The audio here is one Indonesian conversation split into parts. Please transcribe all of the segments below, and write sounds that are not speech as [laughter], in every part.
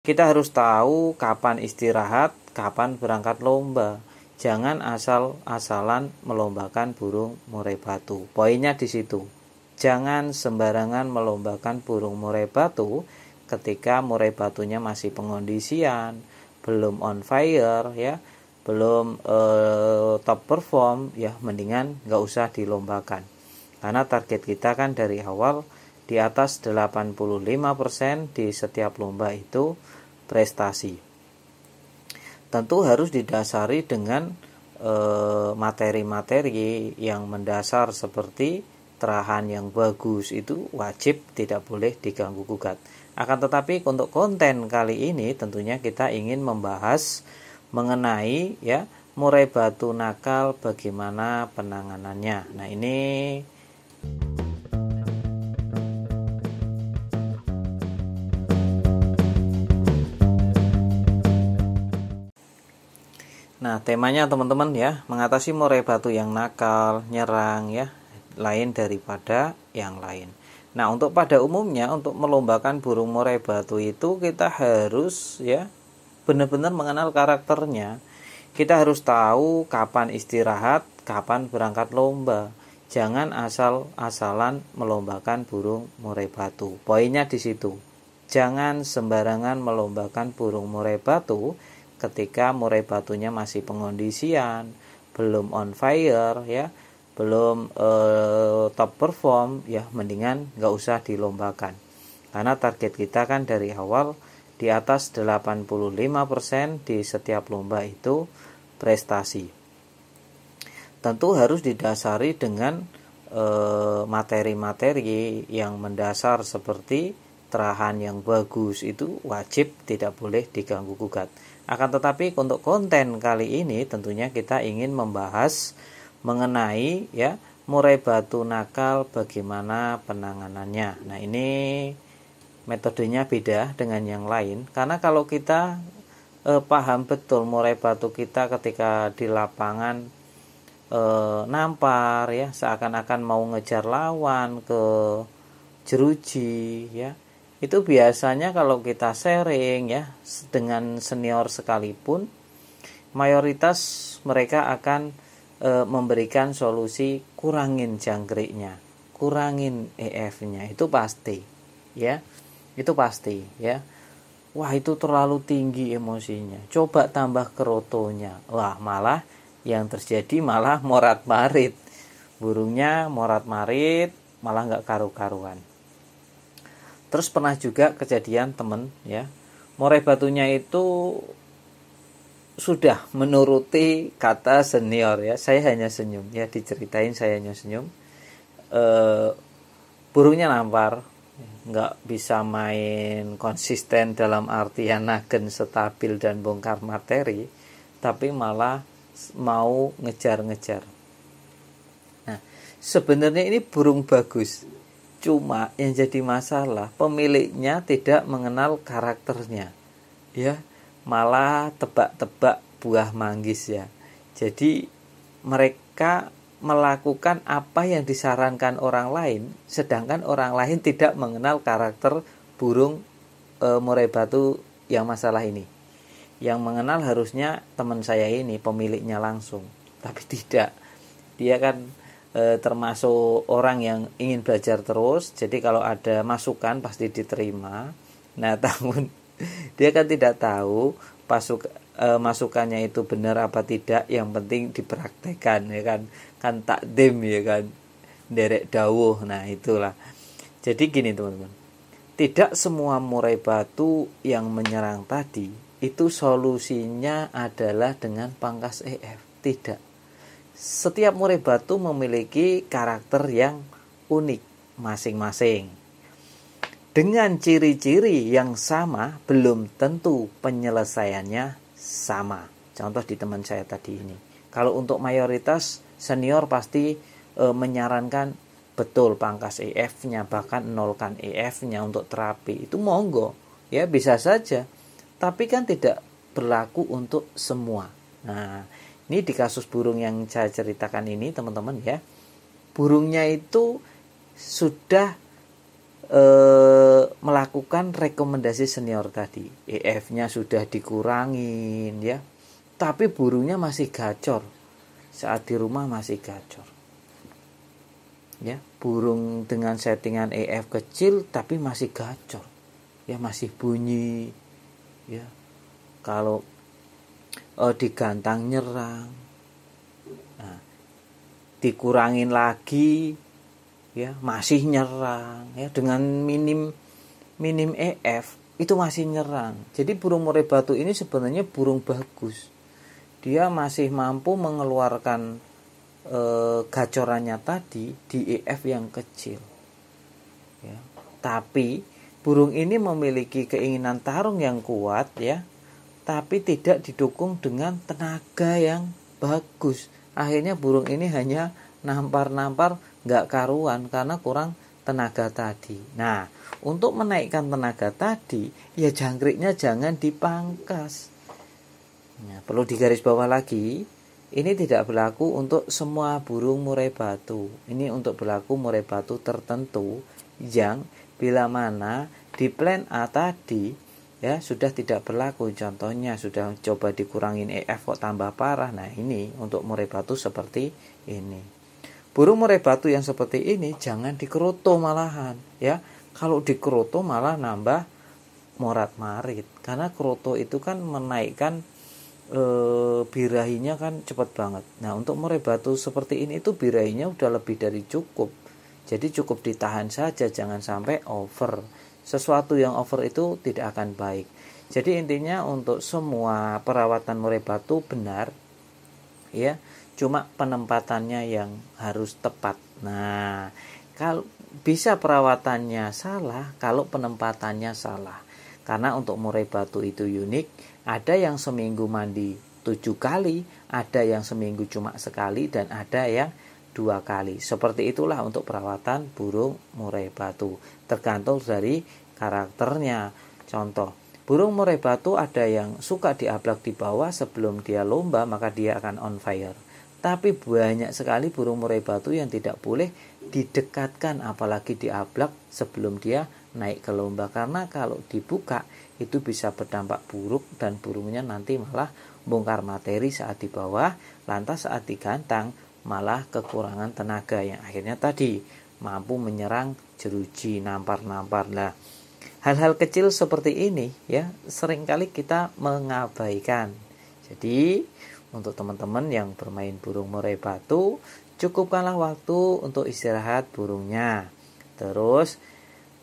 Kita harus tahu kapan istirahat, kapan berangkat lomba. Jangan asal-asalan melombakan burung murai batu. Poinnya di situ. Jangan sembarangan melombakan burung murai batu ketika murai batunya masih pengondisian, belum on fire ya, belum uh, top perform ya, mendingan nggak usah dilombakan. Karena target kita kan dari awal di atas 85% di setiap lomba itu prestasi. Tentu harus didasari dengan eh, materi-materi eh, yang mendasar seperti terahan yang bagus itu wajib tidak boleh diganggu gugat. Akan tetapi untuk konten kali ini tentunya kita ingin membahas mengenai ya murai batu nakal bagaimana penanganannya. Nah, ini Nah, temanya teman-teman ya, mengatasi murai batu yang nakal, nyerang ya, lain daripada yang lain. Nah, untuk pada umumnya untuk melombakan burung murai batu itu kita harus ya benar-benar mengenal karakternya. Kita harus tahu kapan istirahat, kapan berangkat lomba. Jangan asal-asalan melombakan burung murai batu. Poinnya di situ. Jangan sembarangan melombakan burung murai batu ketika murai batunya masih pengondisian, belum on fire ya, belum uh, top perform ya mendingan nggak usah dilombakan. Karena target kita kan dari awal di atas 85% di setiap lomba itu prestasi. Tentu harus didasari dengan eh, materi-materi eh, yang mendasar seperti terahan yang bagus itu wajib tidak boleh diganggu gugat. Akan tetapi untuk konten kali ini tentunya kita ingin membahas mengenai ya murai batu nakal bagaimana penanganannya. Nah, ini metodenya beda dengan yang lain karena kalau kita eh, paham betul murai batu kita ketika di lapangan eh, nampar ya seakan-akan mau ngejar lawan ke jeruji ya itu biasanya kalau kita sharing ya dengan senior sekalipun mayoritas mereka akan e, memberikan solusi kurangin jangkriknya, kurangin EF-nya itu pasti ya. Itu pasti ya. Wah, itu terlalu tinggi emosinya. Coba tambah kerotonya. Wah, malah yang terjadi malah morat-marit. Burungnya morat-marit, malah nggak karu-karuan terus pernah juga kejadian temen ya murai batunya itu sudah menuruti kata senior ya saya hanya senyum ya diceritain saya hanya senyum e, eh, burungnya nampar nggak bisa main konsisten dalam artian nagen stabil dan bongkar materi tapi malah mau ngejar-ngejar nah sebenarnya ini burung bagus Cuma yang jadi masalah pemiliknya tidak mengenal karakternya. Ya, malah tebak-tebak buah manggis ya. Jadi mereka melakukan apa yang disarankan orang lain sedangkan orang lain tidak mengenal karakter burung e, murai batu yang masalah ini. Yang mengenal harusnya teman saya ini pemiliknya langsung, tapi tidak. Dia kan Eh, termasuk orang yang ingin belajar terus jadi kalau ada masukan pasti diterima nah tahun [laughs] dia kan tidak tahu pasuk e, masukannya itu benar apa tidak yang penting dipraktekkan ya kan kan tak dem ya kan derek dawuh nah itulah jadi gini teman-teman tidak semua murai batu yang menyerang tadi itu solusinya adalah dengan pangkas EF. Tidak. Setiap murai batu memiliki karakter yang unik masing-masing. Dengan ciri-ciri yang sama, belum tentu penyelesaiannya sama. Contoh di teman saya tadi ini. Kalau untuk mayoritas senior pasti e, menyarankan betul pangkas EF-nya bahkan nolkan EF-nya untuk terapi. Itu monggo, ya bisa saja. Tapi kan tidak berlaku untuk semua. Nah, ini di kasus burung yang saya ceritakan ini teman-teman ya. Burungnya itu sudah e, melakukan rekomendasi senior tadi. EF-nya sudah dikurangin ya. Tapi burungnya masih gacor. Saat di rumah masih gacor. Ya, burung dengan settingan EF kecil tapi masih gacor. Ya masih bunyi. Ya. Kalau uh, digantang nyerang nah, dikurangin lagi ya masih nyerang ya dengan minim minim EF itu masih nyerang jadi burung murai batu ini sebenarnya burung bagus dia masih mampu mengeluarkan e, gacorannya tadi di EF yang kecil ya. tapi burung ini memiliki keinginan tarung yang kuat ya tapi tidak didukung dengan tenaga yang bagus. Akhirnya burung ini hanya nampar-nampar nggak karuan karena kurang tenaga tadi. Nah, untuk menaikkan tenaga tadi, ya jangkriknya jangan dipangkas. Nah, perlu digaris bawah lagi, ini tidak berlaku untuk semua burung murai batu. Ini untuk berlaku murai batu tertentu yang bila mana di plan A tadi ya sudah tidak berlaku contohnya sudah coba dikurangin EF kok tambah parah nah ini untuk murai batu seperti ini burung murai batu yang seperti ini jangan dikeroto malahan ya kalau dikeroto malah nambah morat marit karena keroto itu kan menaikkan e, birahinya kan cepat banget nah untuk murai batu seperti ini itu birahinya udah lebih dari cukup jadi cukup ditahan saja jangan sampai over sesuatu yang over itu tidak akan baik. Jadi intinya untuk semua perawatan murai batu benar ya, cuma penempatannya yang harus tepat. Nah, kalau bisa perawatannya salah kalau penempatannya salah. Karena untuk murai batu itu unik, ada yang seminggu mandi tujuh kali, ada yang seminggu cuma sekali dan ada yang dua kali. Seperti itulah untuk perawatan burung murai batu, tergantung dari karakternya. Contoh, burung murai batu ada yang suka diablak di bawah sebelum dia lomba, maka dia akan on fire. Tapi banyak sekali burung murai batu yang tidak boleh didekatkan apalagi diablak sebelum dia naik ke lomba karena kalau dibuka itu bisa berdampak buruk dan burungnya nanti malah bongkar materi saat di bawah lantas saat digantang malah kekurangan tenaga yang akhirnya tadi mampu menyerang jeruji nampar-nampar lah hal-hal kecil seperti ini ya seringkali kita mengabaikan jadi untuk teman-teman yang bermain burung murai batu cukupkanlah waktu untuk istirahat burungnya terus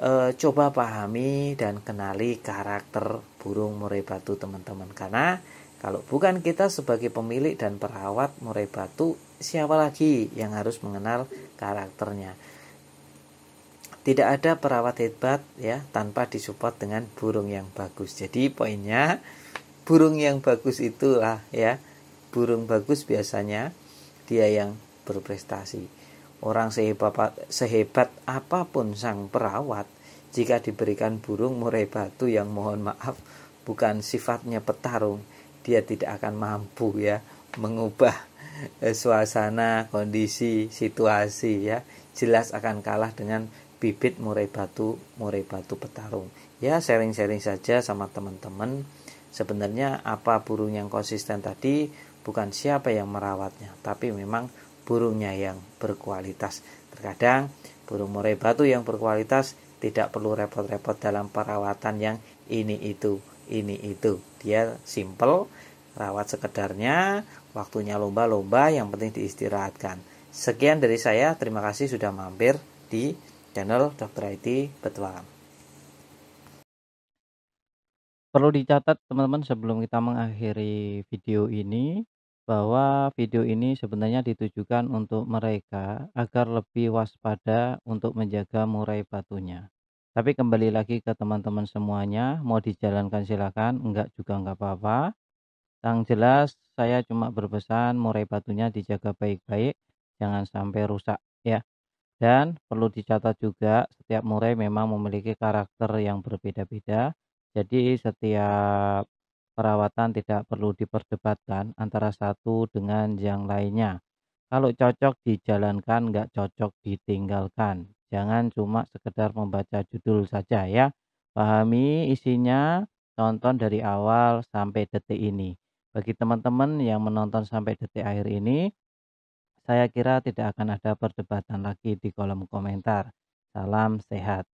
e, coba pahami dan kenali karakter burung murai batu teman-teman karena kalau bukan kita sebagai pemilik dan perawat murai batu, siapa lagi yang harus mengenal karakternya? Tidak ada perawat hebat ya tanpa disupport dengan burung yang bagus. Jadi poinnya burung yang bagus itulah ya. Burung bagus biasanya dia yang berprestasi. Orang sehebat, sehebat apapun sang perawat jika diberikan burung murai batu yang mohon maaf bukan sifatnya petarung dia tidak akan mampu ya mengubah eh, suasana, kondisi, situasi ya. Jelas akan kalah dengan bibit murai batu, murai batu petarung. Ya, sharing-sharing saja sama teman-teman. Sebenarnya apa burung yang konsisten tadi bukan siapa yang merawatnya, tapi memang burungnya yang berkualitas. Terkadang burung murai batu yang berkualitas tidak perlu repot-repot dalam perawatan yang ini itu ini itu dia simple rawat sekedarnya waktunya lomba-lomba yang penting diistirahatkan sekian dari saya terima kasih sudah mampir di channel dokter IT Petualang perlu dicatat teman-teman sebelum kita mengakhiri video ini bahwa video ini sebenarnya ditujukan untuk mereka agar lebih waspada untuk menjaga murai batunya. Tapi kembali lagi ke teman-teman semuanya, mau dijalankan silakan, enggak juga enggak apa-apa. Yang jelas saya cuma berpesan murai batunya dijaga baik-baik, jangan sampai rusak ya. Dan perlu dicatat juga setiap murai memang memiliki karakter yang berbeda-beda. Jadi setiap perawatan tidak perlu diperdebatkan antara satu dengan yang lainnya. Kalau cocok dijalankan, enggak cocok ditinggalkan. Jangan cuma sekedar membaca judul saja ya. Pahami isinya, tonton dari awal sampai detik ini. Bagi teman-teman yang menonton sampai detik akhir ini, saya kira tidak akan ada perdebatan lagi di kolom komentar. Salam sehat.